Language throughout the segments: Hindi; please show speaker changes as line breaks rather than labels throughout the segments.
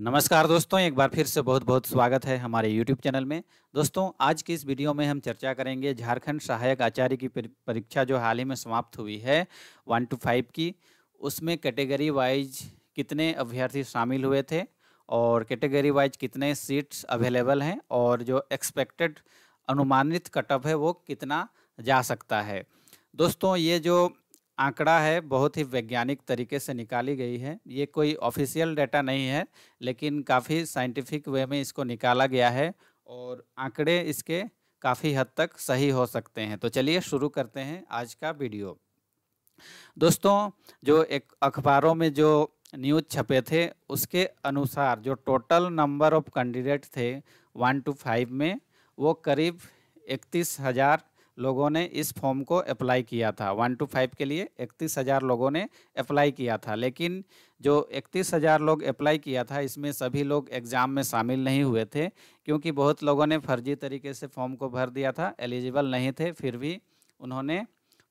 नमस्कार दोस्तों एक बार फिर से बहुत बहुत स्वागत है हमारे YouTube चैनल में दोस्तों आज की इस वीडियो में हम चर्चा करेंगे झारखंड सहायक आचार्य की परीक्षा जो हाल ही में समाप्त हुई है वन टू फाइव की उसमें कैटेगरी वाइज कितने अभ्यर्थी शामिल हुए थे और कैटेगरी वाइज कितने सीट्स अवेलेबल हैं और जो एक्सपेक्टेड अनुमानित कटअप है वो कितना जा सकता है दोस्तों ये जो आंकड़ा है बहुत ही वैज्ञानिक तरीके से निकाली गई है ये कोई ऑफिशियल डेटा नहीं है लेकिन काफ़ी साइंटिफिक वे में इसको निकाला गया है और आंकड़े इसके काफ़ी हद तक सही हो सकते हैं तो चलिए शुरू करते हैं आज का वीडियो दोस्तों जो एक अखबारों में जो न्यूज़ छपे थे उसके अनुसार जो टोटल नंबर ऑफ कैंडिडेट थे वन टू फाइव में वो करीब इकतीस हज़ार लोगों ने इस फॉर्म को अप्लाई किया था वन टू फाइव के लिए इकतीस हज़ार लोगों ने अप्लाई किया था लेकिन जो इकतीस हज़ार लोग अप्लाई किया था इसमें सभी लोग एग्ज़ाम में शामिल नहीं हुए थे क्योंकि बहुत लोगों ने फर्जी तरीके से फॉर्म को भर दिया था एलिजिबल नहीं थे फिर भी उन्होंने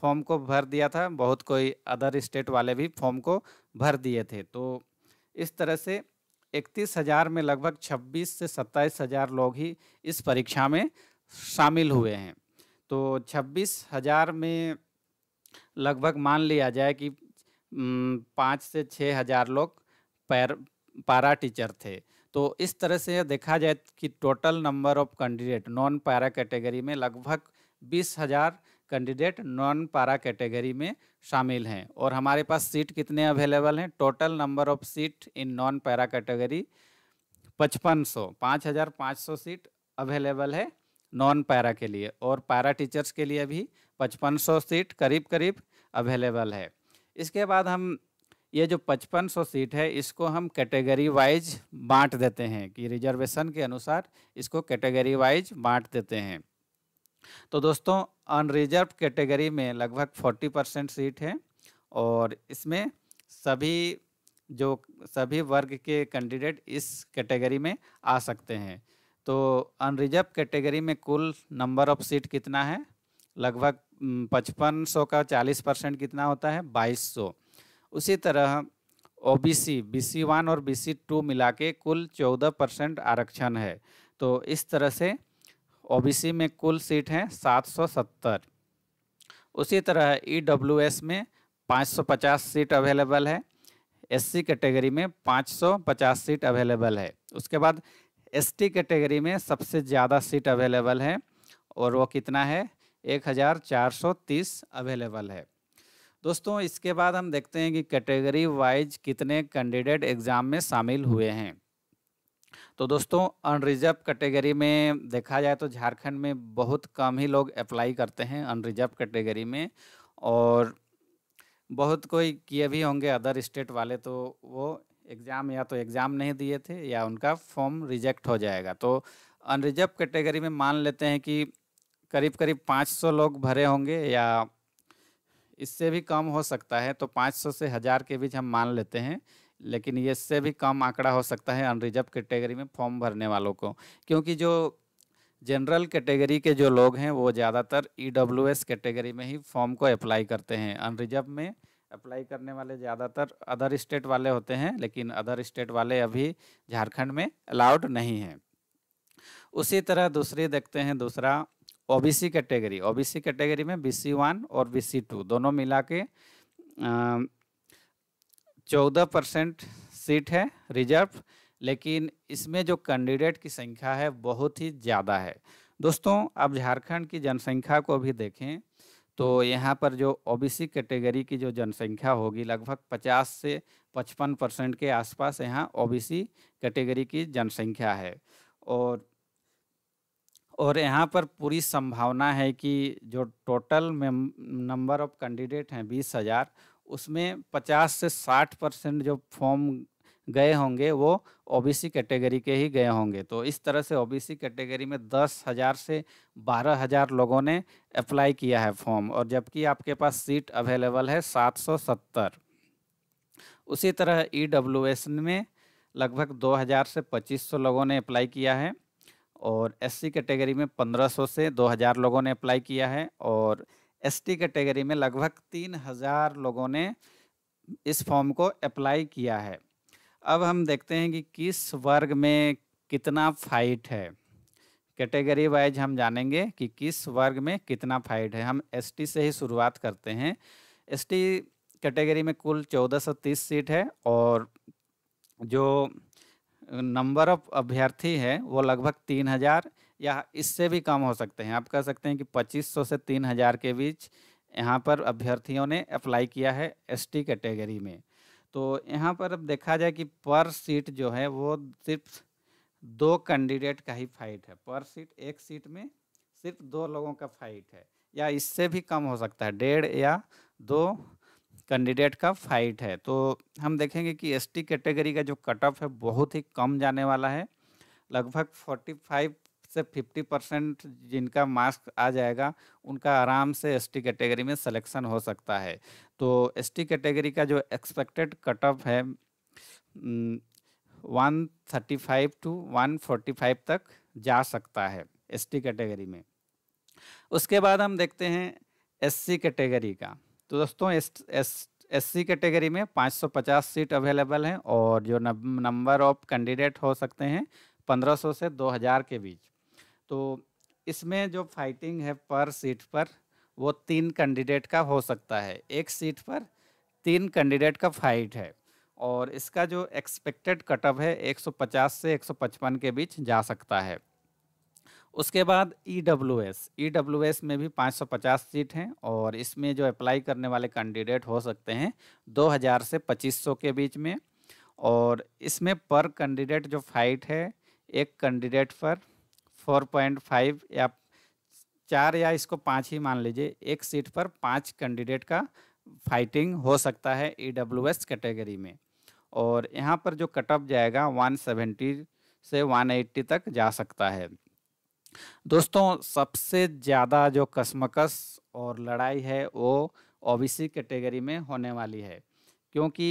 फॉर्म को भर दिया था बहुत कोई अदर स्टेट वाले भी फॉर्म को भर दिए थे तो इस तरह से इकतीस हज़ार में लगभग छब्बीस से सत्ताईस हज़ार लोग ही इस परीक्षा में शामिल हुए हैं तो छब्बीस हज़ार में लगभग मान लिया जाए कि पाँच से छः हज़ार लोग पैर पारा टीचर थे तो इस तरह से देखा जाए कि total number of candidate non para category में लगभग बीस हज़ार कैंडिडेट नॉन पारा कैटेगरी में शामिल हैं और हमारे पास सीट कितने अवेलेबल हैं total number of seat in non para category पचपन सौ पाँच हज़ार पाँच सौ सीट अवेलेबल है नॉन पैरा के लिए और पैरा टीचर्स के लिए भी 5500 सीट करीब करीब अवेलेबल है इसके बाद हम ये जो 5500 सीट है इसको हम कैटेगरी वाइज बांट देते हैं कि रिजर्वेशन के अनुसार इसको कैटेगरी वाइज बांट देते हैं तो दोस्तों अनरिजर्व कैटेगरी में लगभग 40 परसेंट सीट है और इसमें सभी जो सभी वर्ग के कैंडिडेट इस कैटेगरी में आ सकते हैं तो अनरिजर्व कैटेगरी में कुल नंबर ऑफ सीट कितना है लगभग पचपन सौ का चालीस परसेंट कितना होता है बाईस सौ उसी तरह O B C B C one और बी सी टू मिला के कुल चौदह परसेंट आरक्षण है तो इस तरह से ओ बी सी में कुल सीट हैं सात सौ सत्तर उसी तरह ई डब्ल्यू एस में पाँच सौ पचास सीट अवेलेबल है एस सी कैटेगरी में पाँच सौ पचास सीट अवेलेबल है उसके बाद एसटी कैटेगरी में सबसे ज़्यादा सीट अवेलेबल है और वो कितना है 1430 अवेलेबल है दोस्तों इसके बाद हम देखते हैं कि कैटेगरी वाइज कितने कैंडिडेट एग्ज़ाम में शामिल हुए हैं तो दोस्तों अनरिजर्व कैटेगरी में देखा जाए तो झारखंड में बहुत कम ही लोग अप्लाई करते हैं अनरिजर्व कैटेगरी में और बहुत कोई किए भी होंगे अदर स्टेट वाले तो वो एग्ज़ाम या तो एग्ज़ाम नहीं दिए थे या उनका फॉर्म रिजेक्ट हो जाएगा तो अनरिजर्व कैटेगरी में मान लेते हैं कि करीब करीब 500 लोग भरे होंगे या इससे भी कम हो सकता है तो 500 से हज़ार के बीच हम मान लेते हैं लेकिन ये इससे भी कम आंकड़ा हो सकता है अनरिजर्व कैटेगरी में फॉर्म भरने वालों को क्योंकि जो जनरल कैटेगरी के जो लोग हैं वो ज़्यादातर ई e कैटेगरी में ही फॉर्म को अप्लाई करते हैं अनरिजर्व में अप्लाई करने वाले ज़्यादातर अदर स्टेट वाले होते हैं लेकिन अदर स्टेट वाले अभी झारखंड में अलाउड नहीं है उसी तरह दूसरी देखते हैं दूसरा ओबीसी कैटेगरी ओबीसी कैटेगरी में बीसी वन और बीसी टू दोनों मिला के चौदह परसेंट सीट है रिजर्व लेकिन इसमें जो कैंडिडेट की संख्या है बहुत ही ज़्यादा है दोस्तों अब झारखंड की जनसंख्या को भी देखें तो यहाँ पर जो ओबीसी कैटेगरी की जो जनसंख्या होगी लगभग 50 से 55 परसेंट के आसपास यहाँ ओबीसी कैटेगरी की जनसंख्या है और और यहाँ पर पूरी संभावना है कि जो टोटल नंबर ऑफ कैंडिडेट हैं बीस हज़ार उसमें 50 से 60 परसेंट जो फॉर्म गए होंगे वो ओबीसी कैटेगरी के ही गए होंगे तो इस तरह से ओबीसी कैटेगरी में दस हज़ार से बारह हज़ार लोगों ने अप्लाई किया है फॉर्म और जबकि आपके पास सीट अवेलेबल है सात सौ सत्तर उसी तरह ई डब्ल्यू एस में लगभग दो हज़ार से पच्चीस सौ लोगों ने अप्लाई किया है और एस सी कैटेगरी में पंद्रह सौ से दो हज़ार लोगों ने अप्लाई किया है और एस टी कैटेगरी में लगभग तीन हज़ार लोगों ने इस फॉर्म को अप्लाई किया है अब हम देखते हैं कि किस वर्ग में कितना फाइट है कैटेगरी वाइज हम जानेंगे कि किस वर्ग में कितना फाइट है हम एसटी से ही शुरुआत करते हैं एसटी कैटेगरी में कुल चौदह सौ तीस सीट है और जो नंबर ऑफ अभ्यर्थी है वो लगभग तीन हज़ार या इससे भी कम हो सकते हैं आप कह सकते हैं कि पच्चीस सौ से तीन हज़ार के बीच यहाँ पर अभ्यर्थियों ने अप्लाई किया है एसटी कैटेगरी में तो यहाँ पर अब देखा जाए कि पर सीट जो है वो सिर्फ दो कैंडिडेट का ही फाइट है पर सीट एक सीट में सिर्फ दो लोगों का फाइट है या इससे भी कम हो सकता है डेढ़ या दो कैंडिडेट का फाइट है तो हम देखेंगे कि एसटी कैटेगरी का जो कट ऑफ है बहुत ही कम जाने वाला है लगभग 45 से 50 परसेंट जिनका मार्क्स आ जाएगा उनका आराम से टी कैटेगरी में सिलेक्शन हो सकता है तो टी कैटेगरी का जो एक्सपेक्टेड कट ऑफ है one thirty five to one forty five तक जा सकता है टी कैटेगरी में उसके बाद हम देखते हैं सी कैटेगरी का तो दोस्तों एस एस कैटेगरी में 550 सीट अवेलेबल हैं और जो नंबर ऑफ कैंडिडेट हो सकते हैं 1500 से 2000 के बीच तो इसमें जो फाइटिंग है पर सीट पर वो तीन कैंडिडेट का हो सकता है एक सीट पर तीन कैंडिडेट का फाइट है और इसका जो एक्सपेक्टेड कटअप है 150 से 155 के बीच जा सकता है उसके बाद E W S E W S में भी 550 सीट हैं और इसमें जो अप्लाई करने वाले कैंडिडेट हो सकते हैं 2000 से 2500 के बीच में और इसमें पर कैंडिडेट जो फाइट है एक कैंडिडेट पर फोर पॉइंट फाइव या चार या इसको पाँच ही मान लीजिए एक सीट पर पाँच कैंडिडेट का फाइटिंग हो सकता है ई e कैटेगरी में और यहाँ पर जो कट ऑफ जाएगा 170 से 180 तक जा सकता है दोस्तों सबसे ज़्यादा जो कसमकस और लड़ाई है वो ओबीसी कैटेगरी में होने वाली है क्योंकि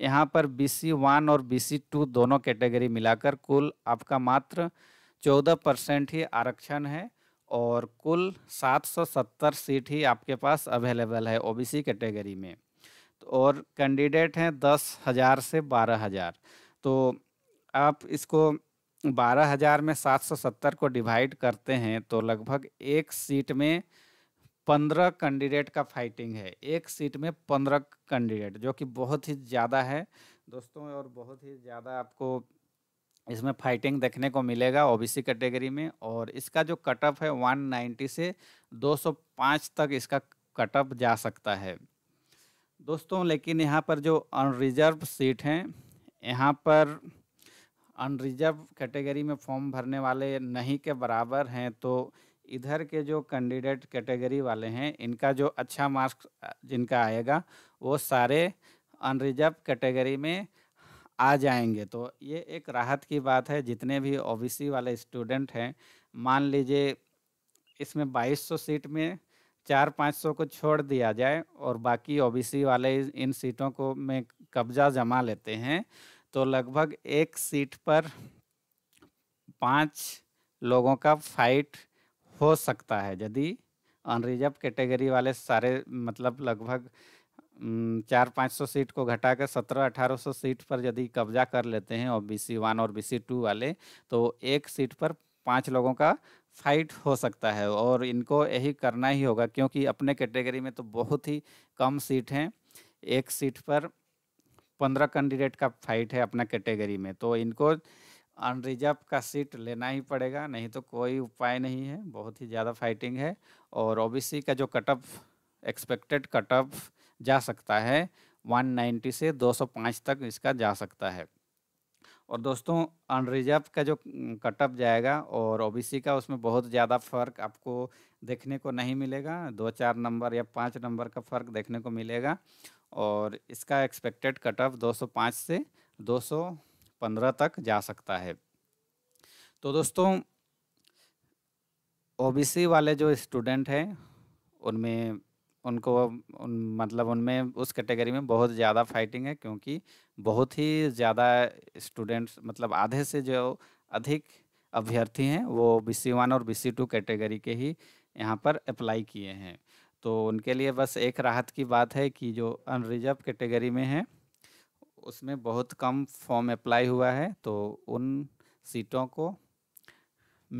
यहाँ पर बी सी वन और बी सी टू दोनों कैटेगरी मिलाकर कुल आपका मात्र चौदह परसेंट ही आरक्षण है और कुल 770 सीट ही आपके पास अवेलेबल है ओबीसी कैटेगरी में तो और कैंडिडेट हैं दस हज़ार से बारह हज़ार तो आप इसको बारह हज़ार में सात सौ सत्तर को डिवाइड करते हैं तो लगभग एक सीट में पंद्रह कैंडिडेट का फाइटिंग है एक सीट में पंद्रह कैंडिडेट जो कि बहुत ही ज़्यादा है दोस्तों और बहुत ही ज़्यादा आपको इसमें फाइटिंग देखने को मिलेगा ओबीसी कैटेगरी में और इसका जो कट ऑफ है 190 से 205 तक इसका कट ऑफ जा सकता है दोस्तों लेकिन यहाँ पर जो अनरिजर्व सीट हैं यहाँ पर अनरिजर्व कैटेगरी में फॉर्म भरने वाले नहीं के बराबर हैं तो इधर के जो कैंडिडेट कैटेगरी वाले हैं इनका जो अच्छा मार्क्स जिनका आएगा वो सारे अनरिजर्व कैटेगरी में आ जाएंगे तो ये एक राहत की बात है जितने भी ओबीसी वाले स्टूडेंट हैं मान लीजिए इसमें 2200 सीट में चार पाँच सौ को छोड़ दिया जाए और बाकी ओ वाले इन सीटों को में कब्जा जमा लेते हैं तो लगभग एक सीट पर पाँच लोगों का फाइट हो सकता है यदि अनरिजर्व कैटेगरी वाले सारे मतलब लगभग चार पाँच सौ सीट को घटा कर सत्रह अठारह सौ सीट पर यदि कब्जा कर लेते हैं और बी सी वन और बी सी टू वाले तो एक सीट पर पाँच लोगों का फाइट हो सकता है और इनको यही करना ही होगा क्योंकि अपने कैटेगरी में तो बहुत ही कम सीट हैं एक सीट पर पंद्रह कैंडिडेट का फाइट है अपना कैटेगरी में तो इनको अनरिजर्व का सीट लेना ही पड़ेगा नहीं तो कोई उपाय नहीं है बहुत ही ज़्यादा फाइटिंग है और ओबीसी का जो cut off expected cut off जा सकता है 190 से 205 तक इसका जा सकता है और दोस्तों अनरिजर्व का जो कटअप जाएगा और ओबीसी का उसमें बहुत ज़्यादा फ़र्क आपको देखने को नहीं मिलेगा दो चार नंबर या पाँच नंबर का फ़र्क देखने को मिलेगा और इसका एक्सपेक्टेड कटअप 205 से 215 तक जा सकता है तो दोस्तों ओबीसी वाले जो स्टूडेंट हैं उनमें उनको उन मतलब उनमें उस कैटेगरी में बहुत ज़्यादा फाइटिंग है क्योंकि बहुत ही ज़्यादा स्टूडेंट्स मतलब आधे से जो अधिक अभ्यर्थी हैं वो बी सी वन और बी सी टू कैटेगरी के ही यहाँ पर अप्लाई किए हैं तो उनके लिए बस एक राहत की बात है कि जो अनरिजर्व कैटेगरी में है उसमें बहुत कम फॉर्म अप्लाई हुआ है तो उन सीटों को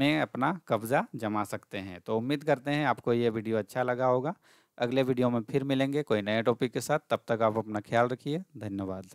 में अपना कब्ज़ा जमा सकते हैं तो उम्मीद करते हैं आपको ये वीडियो अच्छा लगा होगा अगले वीडियो में फिर मिलेंगे कोई नए टॉपिक के साथ तब तक आप अपना ख्याल रखिए धन्यवाद